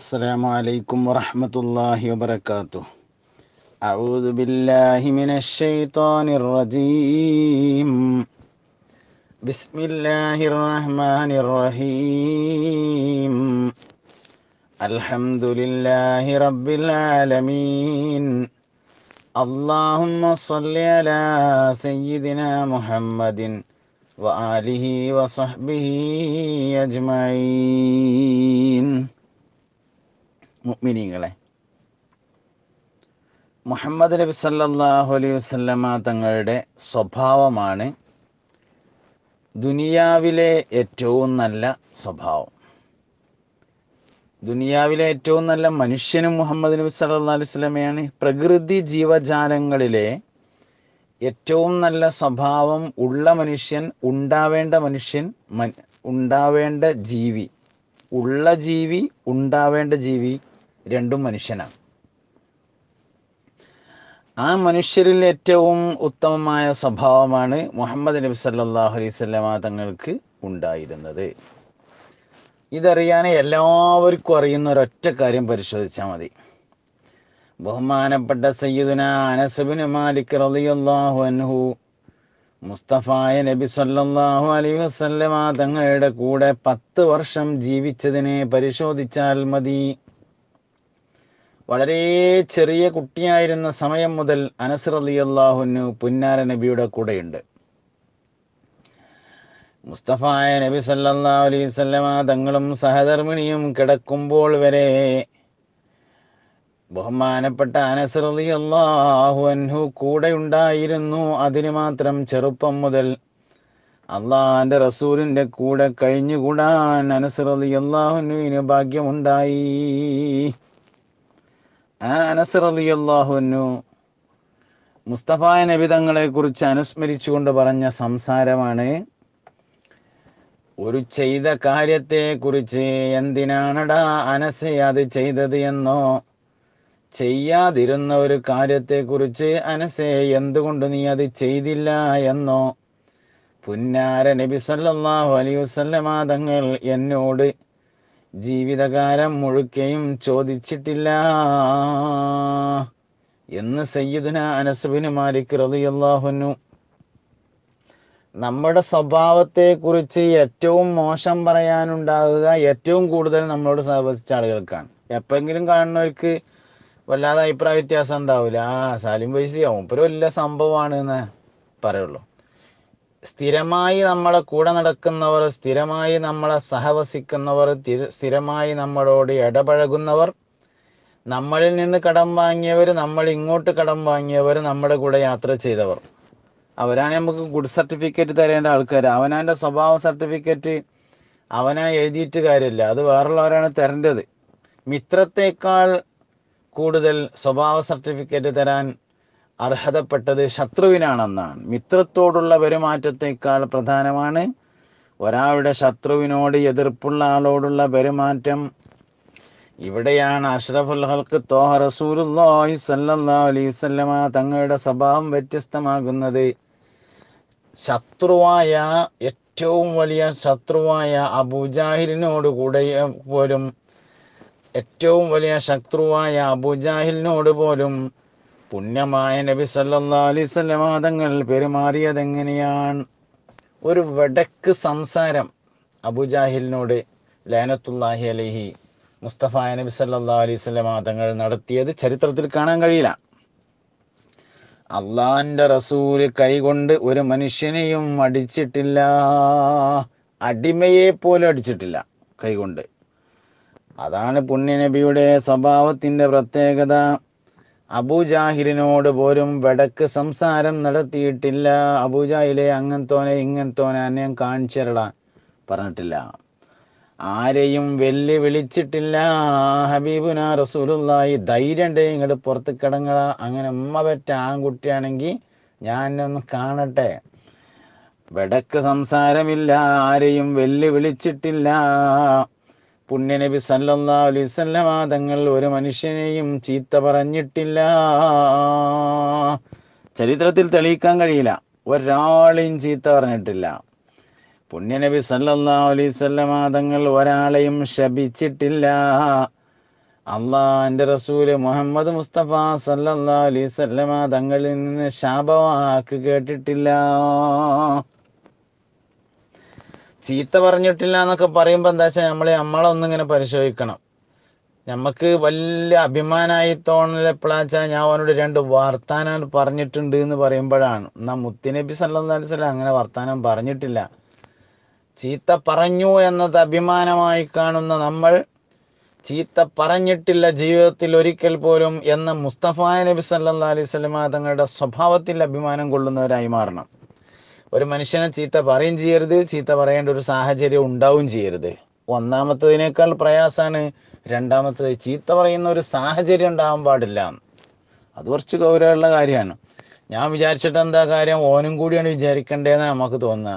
السلام عليكم ورحمة الله وبركاته أعوذ بالله من الشيطان الرجيم بسم الله الرحمن الرحيم الحمد لله رب العالمين اللهم صل على سيدنا محمد وآله وصحبه أجمعين മുഅ്മിനീങ്ങളെ മുഹമ്മദ് നബി സല്ലാഹു അലൈഹി വസ്ലമ തങ്ങളുടെ സ്വഭാവമാണ് ദുനിയാവിലെ ഏറ്റവും നല്ല സ്വഭാവം ദുനിയാവിലെ ഏറ്റവും നല്ല മനുഷ്യനും മുഹമ്മദ് നബി സല്ലാ അലൈഹി സ്വലമയാണ് പ്രകൃതി ജീവജാലങ്ങളിലെ ഏറ്റവും നല്ല സ്വഭാവം ഉള്ള മനുഷ്യൻ ഉണ്ടാവേണ്ട മനുഷ്യൻ ഉണ്ടാവേണ്ട ജീവി ഉള്ള ജീവി ഉണ്ടാവേണ്ട ജീവി രണ്ടും മനുഷ്യനാണ് ആ മനുഷ്യരിൽ ഏറ്റവും ഉത്തമമായ സ്വഭാവമാണ് മുഹമ്മദ് നബി സല്ലാഹു അലൈവല്ലാ തങ്ങൾക്ക് ഉണ്ടായിരുന്നത് ഇതറിയാൻ എല്ലാവർക്കും അറിയുന്ന ഒരൊറ്റ കാര്യം പരിശോധിച്ചാൽ മതി ബഹുമാനപ്പെട്ട സയ്യിദുന അനസബിന് മാലിക് റളിയല്ലാഹു അൻഹു മുസ്തഫായ നബി സല്ലല്ലാഹു അലൈഹി വസല്ലമ തങ്ങളുടെ കൂടെ പത്ത് വർഷം ജീവിച്ചതിനെ പരിശോധിച്ചാൽ മതി വളരെ ചെറിയ കുട്ടിയായിരുന്ന സമയം മുതൽ അനസർ അലി അള്ളാഹുനു പുന്നാര നബിയുടെ കൂടെയുണ്ട് മുസ്തഫായ നബി സല്ലാ അലൈവല്ലമ തങ്ങളും സഹധർമ്മിണിയും കിടക്കുമ്പോൾ വരെ ബഹുമാനപ്പെട്ട അനസർ അലി അള്ളാഹു അൻഹു കൂടെ ഉണ്ടായിരുന്നു അതിന് മാത്രം ചെറുപ്പം മുതൽ അള്ളാഹാന്റെ റസൂലിന്റെ കൂടെ കഴിഞ്ഞുകൂടാൻ അനസർ അലി അള്ളാഹുനുവിന് ഭാഗ്യമുണ്ടായി ആ അനസ് റലിയല്ലാഹുനു മുസ്തഫ നബിതങ്ങളെ കുറിച്ച് അനുസ്മരിച്ചുകൊണ്ട് പറഞ്ഞ സംസാരമാണ് ഒരു ചെയ്ത കാര്യത്തെ കുറിച്ച് എന്തിനാണടാ അനസ് അത് ചെയ്തത് എന്നോ ചെയ്യാതിരുന്ന ഒരു കാര്യത്തെ കുറിച്ച് അനസേ എന്തുകൊണ്ട് നീ അത് ചെയ്തില്ല എന്നോ പുന്നാര നബി സല്ലാഹു അലൈ വസല്ലമാ തങ്ങൾ എന്നോട് ജീവിതകാലം മുഴുക്കയും ചോദിച്ചിട്ടില്ല എന്ന് സയ്യിദുന അനസുബിന് മാലിക് റതിയല്ലാഹുന്നു നമ്മുടെ സ്വഭാവത്തെ കുറിച്ച് ഏറ്റവും മോശം പറയാനുണ്ടാകുക ഏറ്റവും കൂടുതൽ നമ്മളോട് സഹവസിച്ച ആളുകൾക്കാണ് എപ്പെങ്കിലും കാണുന്നവർക്ക് വല്ലാതെ അഭിപ്രായ വ്യത്യാസം ഉണ്ടാവില്ല ആ സാലിം പൈസയാവും ഇപ്പൊ വല്ല സംഭവമാണ് എന്ന് പറയുള്ളൂ സ്ഥിരമായി നമ്മളെ കൂടെ നടക്കുന്നവർ സ്ഥിരമായി നമ്മളെ സഹവസിക്കുന്നവർ സ്ഥിരമായി നമ്മളോട് ഇടപഴകുന്നവർ നമ്മളിൽ നിന്ന് കടം വാങ്ങിയവർ നമ്മൾ ഇങ്ങോട്ട് കടം വാങ്ങിയവർ നമ്മുടെ കൂടെ യാത്ര ചെയ്തവർ അവരാണ് നമുക്ക് ഗുഡ് സർട്ടിഫിക്കറ്റ് തരേണ്ട ആൾക്കാർ അവനാൻ്റെ സ്വഭാവ സർട്ടിഫിക്കറ്റ് അവനാ എഴുതിയിട്ട് കാര്യമില്ല അത് വേറുള്ളവരാണ് തരേണ്ടത് മിത്രത്തേക്കാൾ കൂടുതൽ സ്വഭാവ സർട്ടിഫിക്കറ്റ് തരാൻ അർഹതപ്പെട്ടത് ശത്രുവിനാണെന്നാണ് മിത്രത്തോടുള്ള പെരുമാറ്റത്തെക്കാൾ പ്രധാനമാണ് ഒരാളുടെ ശത്രുവിനോട് എതിർപ്പുള്ള ആളോടുള്ള പെരുമാറ്റം ഇവിടെയാണ് അഷ്റഫുൽ ഹൽക്ക് തോഹ റസൂലുല്ലാഹി അലൈഹി വസല്ലമ തങ്ങളുടെ സ്വഭാവം വ്യത്യസ്തമാകുന്നത് ശത്രുവായ ഏറ്റവും വലിയ ശത്രുവായ അബുജാഹിലിനോട് കൂടെ പോലും ഏറ്റവും വലിയ ശത്രുവായ അബുജാഹിലിനോട് പോലും പുണ്യമായ നബി സല്ലാ വാദങ്ങൾ പെരുമാറിയത് എങ്ങനെയാണ് ഒരു വടക്ക് സംസാരം അബുജാഹിലിനോട് ലൈനത്തുല്ലാഹി അലഹി മുസ്തഫ നബി സല്ലാ അലൈവല്ല വാദങ്ങൾ നടത്തിയത് ചരിത്രത്തിൽ കാണാൻ കഴിയില്ല അള്ളാന്റെ റസൂല് കൈകൊണ്ട് ഒരു മനുഷ്യനെയും അടിച്ചിട്ടില്ല അടിമയെ പോലും അടിച്ചിട്ടില്ല കൈകൊണ്ട് അതാണ് പുണ്യനബിയുടെ സ്വഭാവത്തിന്റെ പ്രത്യേകത അബൂജാഹിലിനോട് പോലും വടക്ക് സംസാരം നടത്തിയിട്ടില്ല അബുജാഹിലെ അങ്ങനത്തോനെ ഇങ്ങനത്തോനെ അന്നേം കാണിച്ചരടാ പറഞ്ഞിട്ടില്ല ആരെയും വെല്ലുവിളിച്ചിട്ടില്ല ഹബീബുന റസൂലുള്ളായി ധൈര്യം ഉണ്ടെങ്കിൽ ഇങ്ങോട്ട് പുറത്ത് കിടങ്ങട അങ്ങനെ ഉമ്മ പറ്റ ആൺകുട്ടിയാണെങ്കിൽ ഞാൻ ഒന്ന് കാണട്ടെ വടക്ക് സംസാരമില്ല ആരെയും വെല്ലുവിളിച്ചിട്ടില്ല പുണ്യനബി സല്ലാ തങ്ങൾ ഒരു മനുഷ്യനെയും ചീത്ത പറഞ്ഞിട്ടില്ല ചരിത്രത്തിൽ തെളിയിക്കാൻ കഴിയില്ല ഒരാളെയും ചീത്ത പറഞ്ഞിട്ടില്ല പുണ്യനബി സല്ലാ അലൈവല്ലമ തങ്ങൾ ഒരാളെയും ശപിച്ചിട്ടില്ല അള്ളാന്റെ റസൂല് മുഹമ്മദ് മുസ്തഫ സല്ലാ അലൈവല്ലമ തങ്ങളിൽ നിന്ന് ശാപവാക്ക് കേട്ടിട്ടില്ല ചീത്ത പറഞ്ഞിട്ടില്ല എന്നൊക്കെ പറയുമ്പോൾ എന്താ വെച്ചാൽ നമ്മളെ നമ്മളൊന്നിങ്ങനെ പരിശോധിക്കണം നമുക്ക് വലിയ അഭിമാനമായി തോന്നൽ എപ്പോഴാന്ന് വെച്ചാൽ ഞാൻ അവനോട് രണ്ട് വർത്താനം പറഞ്ഞിട്ടുണ്ട് എന്ന് പറയുമ്പോഴാണ് എന്നാ മുത്തിനബി സല്ലി അങ്ങനെ വർത്താനം പറഞ്ഞിട്ടില്ല ചീത്ത പറഞ്ഞു എന്നത് അഭിമാനമായി കാണുന്ന നമ്മൾ ചീത്ത പറഞ്ഞിട്ടില്ല ജീവിതത്തിൽ ഒരിക്കൽ പോലും എന്ന മുസ്തഫ നബി സല്ലാ അലൈഹി സ്വലമ തങ്ങളുടെ സ്വഭാവത്തിൽ അഭിമാനം കൊള്ളുന്നവരായി മാറണം ഒരു മനുഷ്യനെ ചീത്ത പറയും ചെയ്യരുത് ചീത്ത പറയേണ്ട ഒരു സാഹചര്യം ഉണ്ടാവും ചെയ്യരുത് ഒന്നാമത്തതിനേക്കാൾ പ്രയാസാണ് രണ്ടാമത്തത് ചീത്ത പറയുന്ന ഒരു സാഹചര്യം ഉണ്ടാവാൻ പാടില്ല അത് കുറച്ച് ഗൗരവമുള്ള കാര്യമാണ് ഞാൻ വിചാരിച്ചിട്ട് എന്താ കാര്യം ഓനും കൂടിയാണ് വിചാരിക്കേണ്ടതെന്ന് നമുക്ക് തോന്നുക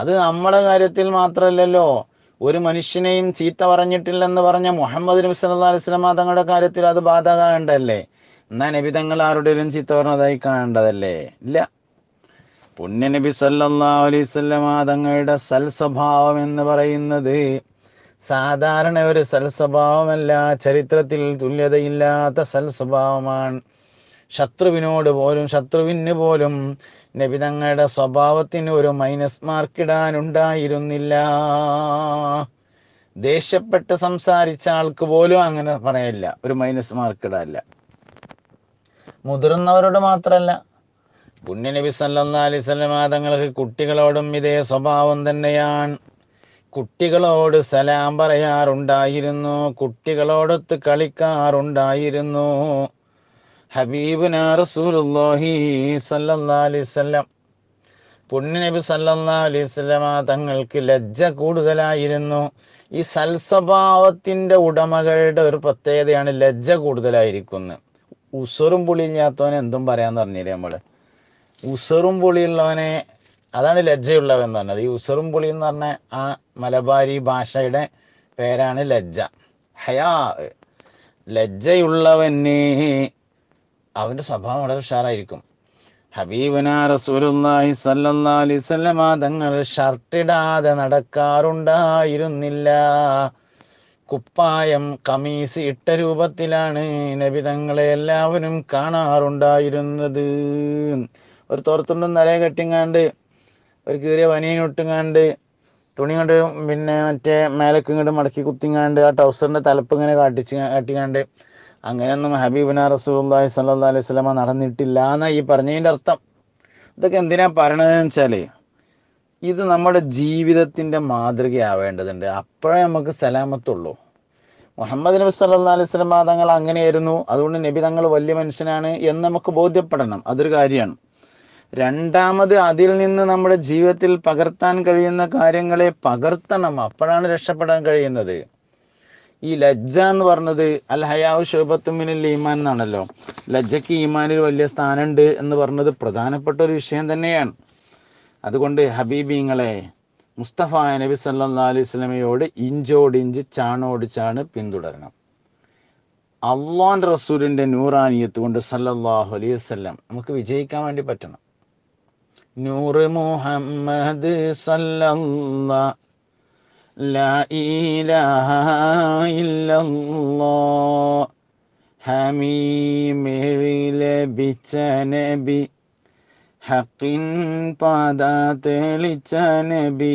അത് നമ്മളെ കാര്യത്തിൽ മാത്രമല്ലല്ലോ ഒരു മനുഷ്യനെയും ചീത്ത പറഞ്ഞിട്ടില്ലെന്ന് പറഞ്ഞ മുഹമ്മദ് നബി സല്ലാ തങ്ങളുടെ കാര്യത്തിൽ അത് ബാധകമാകേണ്ടതല്ലേ എന്നാൽ നബി തങ്ങൾ ആരുടെയും ചീത്ത പറഞ്ഞതായി കാണേണ്ടതല്ലേ ഇല്ല പുണ്യനബി സല്ലാ അലൈവല്ലമ തങ്ങളുടെ സൽസ്വഭാവം എന്ന് പറയുന്നത് സാധാരണ ഒരു സൽസ്വഭാവമല്ല ചരിത്രത്തിൽ തുല്യതയില്ലാത്ത സൽസ്വഭാവമാണ് ശത്രുവിനോട് പോലും ശത്രുവിന് പോലും നബി തങ്ങളുടെ സ്വഭാവത്തിന് ഒരു മൈനസ് മാർക്കിടാനുണ്ടായിരുന്നില്ല ഉണ്ടായിരുന്നില്ല ദേഷ്യപ്പെട്ട് സംസാരിച്ച ആൾക്ക് പോലും അങ്ങനെ പറയില്ല ഒരു മൈനസ് മാർക്കിടാല്ല മുതിർന്നവരോട് മാത്രമല്ല പുണ്യനബി അലൈഹി അലിസ്ലമ തങ്ങൾക്ക് കുട്ടികളോടും ഇതേ സ്വഭാവം തന്നെയാണ് കുട്ടികളോട് സലാം പറയാറുണ്ടായിരുന്നു കുട്ടികളോടൊത്ത് കളിക്കാറുണ്ടായിരുന്നു ഹബീബുന റസൂലുല്ലാഹി സല്ലല്ലാ അലൈവല്ലം പുണ്യനബി അലൈഹി അലൈവല്ലമ തങ്ങൾക്ക് ലജ്ജ കൂടുതലായിരുന്നു ഈ സൽസ്വഭാവത്തിൻ്റെ ഉടമകളുടെ ഒരു പ്രത്യേകതയാണ് ലജ്ജ കൂടുതലായിരിക്കുന്നത് ഉസറും പുളിയില്ലാത്തവൻ എന്തും പറയാൻ പറഞ്ഞില്ലേ നമ്മൾ ഉസറും ഉള്ളവനെ അതാണ് ലജ്ജയുള്ളവൻ എന്ന് പറഞ്ഞത് ഈ ഉസറും പൊളി എന്ന് പറഞ്ഞ ആ മലബാരി ഭാഷയുടെ പേരാണ് ലജ്ജ ഹയാ ലജ്ജയുള്ളവന് അവൻ്റെ സ്വഭാവം വളരെ ഉഷാറായിരിക്കും ഹബീബന റസൂലുല്ലാഹി സല്ലല്ലാ തങ്ങൾ ഷർട്ടിടാതെ നടക്കാറുണ്ടായിരുന്നില്ല കുപ്പായം കമീസ് ഇട്ട രൂപത്തിലാണ് നബി തങ്ങളെ എല്ലാവരും കാണാറുണ്ടായിരുന്നത് ഒരു തോർത്തുണ്ടും നിലയെ കെട്ടിങ്ങാണ്ട് ഒരു കീറിയ പനീനൊട്ടിങ്ങാണ്ട് തുണി കൊണ്ട് പിന്നെ മറ്റേ മേലക്ക് ഇങ്ങോട്ട് മടക്കി കുത്തിങ്ങാണ്ട് ആ ടൗസറിന്റെ തലപ്പ് ഇങ്ങനെ കാട്ടിച്ച് കാട്ടിങ്ങാണ്ട് അങ്ങനെയൊന്നും ഹബീബിന റസൂല്ലാഹി സല്ലാ അലൈഹി സ്വലമ നടന്നിട്ടില്ല എന്നാ ഈ പറഞ്ഞതിൻ്റെ അർത്ഥം ഇതൊക്കെ എന്തിനാ പറയണതെന്ന് വെച്ചാൽ ഇത് നമ്മുടെ ജീവിതത്തിൻ്റെ മാതൃകയാവേണ്ടതുണ്ട് അപ്പോഴേ നമുക്ക് സലാമത്തുള്ളൂ മുഹമ്മദ് നബി സല്ലാ അലൈഹി സ്വലമ തങ്ങൾ അങ്ങനെയായിരുന്നു അതുകൊണ്ട് നബി തങ്ങൾ വലിയ മനുഷ്യനാണ് എന്ന് നമുക്ക് ബോധ്യപ്പെടണം അതൊരു കാര്യമാണ് രണ്ടാമത് അതിൽ നിന്ന് നമ്മുടെ ജീവിതത്തിൽ പകർത്താൻ കഴിയുന്ന കാര്യങ്ങളെ പകർത്തണം അപ്പോഴാണ് രക്ഷപ്പെടാൻ കഴിയുന്നത് ഈ ലജ്ജ എന്ന് പറഞ്ഞത് അൽ ഹയാവ് ശുഭത്തുമിനിൽ ഈമാൻ എന്നാണല്ലോ ലജ്ജയ്ക്ക് ഈമാനിൽ വലിയ സ്ഥാനമുണ്ട് എന്ന് പറഞ്ഞത് പ്രധാനപ്പെട്ട ഒരു വിഷയം തന്നെയാണ് അതുകൊണ്ട് ഹബീബിങ്ങളെ മുസ്തഫ നബി സല്ലാ അലൈഹി സ്വലമയോട് ഇഞ്ചോടിഞ്ച് ചാണോടിച്ചാണ് പിന്തുടരണം അള്ളാൻ റസൂലിൻ്റെ നൂറാനിയത്ത് കൊണ്ട് സല്ലാഹു അലൈഹി വസ്ലം നമുക്ക് വിജയിക്കാൻ വേണ്ടി പറ്റണം നൂറ് മുഹമ്മദ് സല്ലല്ല ലാ ഇലാഹ ഇല്ലല്ലാ ഹമീമിഴി ലഭിച്ച നബി ഹക്കിൻ പാത തെളിച്ച നബി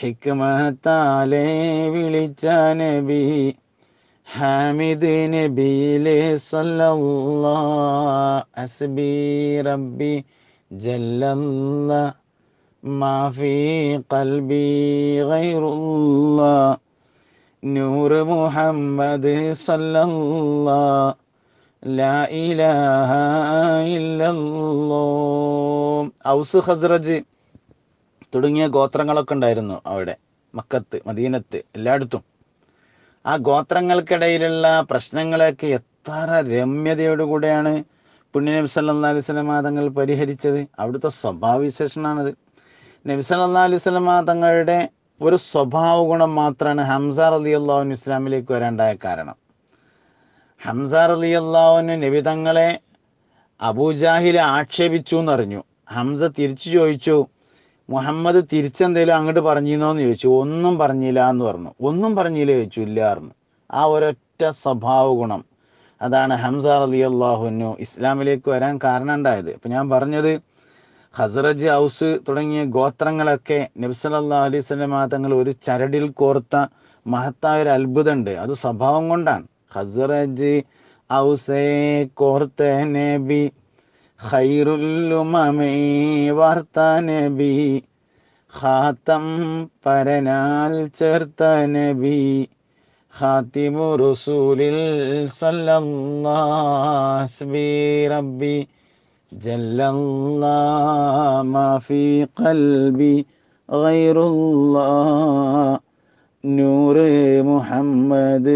ഹിക്മത്താലെ വിളിച്ച നബി ഹാമിദ് നബിയിലെ സല്ലല്ലാ അസ്ബി റബ്ബി جللنا ما في قلبي غير الله نور محمد صلى الله لا إله إلا الله ഔസ് ഖസ്റജ് തുടങ്ങിയ ഗോത്രങ്ങളൊക്കെ ഉണ്ടായിരുന്നു അവിടെ മക്കത്ത് മദീനത്ത് എല്ലായിടത്തും ആ ഗോത്രങ്ങൾക്കിടയിലുള്ള പ്രശ്നങ്ങളൊക്കെ എത്ര രമ്യതയോടുകൂടെയാണ് പുണ്യ നബി അലൈഹി അലൈവലമ തങ്ങൾ പരിഹരിച്ചത് അവിടുത്തെ സ്വഭാവവിശേഷനാണത് നബി അലൈഹി അലൈവലമ തങ്ങളുടെ ഒരു സ്വഭാവ ഗുണം മാത്രമാണ് ഹംസ അലി അള്ളാഹുൻ ഇസ്ലാമിലേക്ക് വരാണ്ടായ കാരണം ഹംസ അലി അള്ളാഹുന് നബി തങ്ങളെ അബൂജാഹിൽ ആക്ഷേപിച്ചു എന്നറിഞ്ഞു ഹംസ തിരിച്ചു ചോദിച്ചു മുഹമ്മദ് തിരിച്ചെന്തേലും അങ്ങോട്ട് പറഞ്ഞിരുന്നോ എന്ന് ചോദിച്ചു ഒന്നും പറഞ്ഞില്ല എന്ന് പറഞ്ഞു ഒന്നും പറഞ്ഞില്ല ചോദിച്ചു ഇല്ലായിരുന്നു ആ ഒരൊറ്റ സ്വഭാവ ഗുണം അതാണ് ഹംസ റലി അള്ളാഹുനു ഇസ്ലാമിലേക്ക് വരാൻ കാരണം ഉണ്ടായത് ഇപ്പം ഞാൻ പറഞ്ഞത് ഹസ്രജ് ഔസ് തുടങ്ങിയ ഗോത്രങ്ങളൊക്കെ നബ്സലല്ലാ അലൈഹി തങ്ങൾ ഒരു ചരടിൽ കോർത്ത മഹത്തായ ഒരു അത്ഭുതമുണ്ട് അത് സ്വഭാവം കൊണ്ടാണ് ഹസ്രജ് ഔസേ കോർത്ത നബി വാർത്ത നബി ഖാത്തം പരനാൽ ചേർത്ത നബി خاتم رسول صلى الله حسبي ربي جل الله ما في قلبي غير الله نور محمد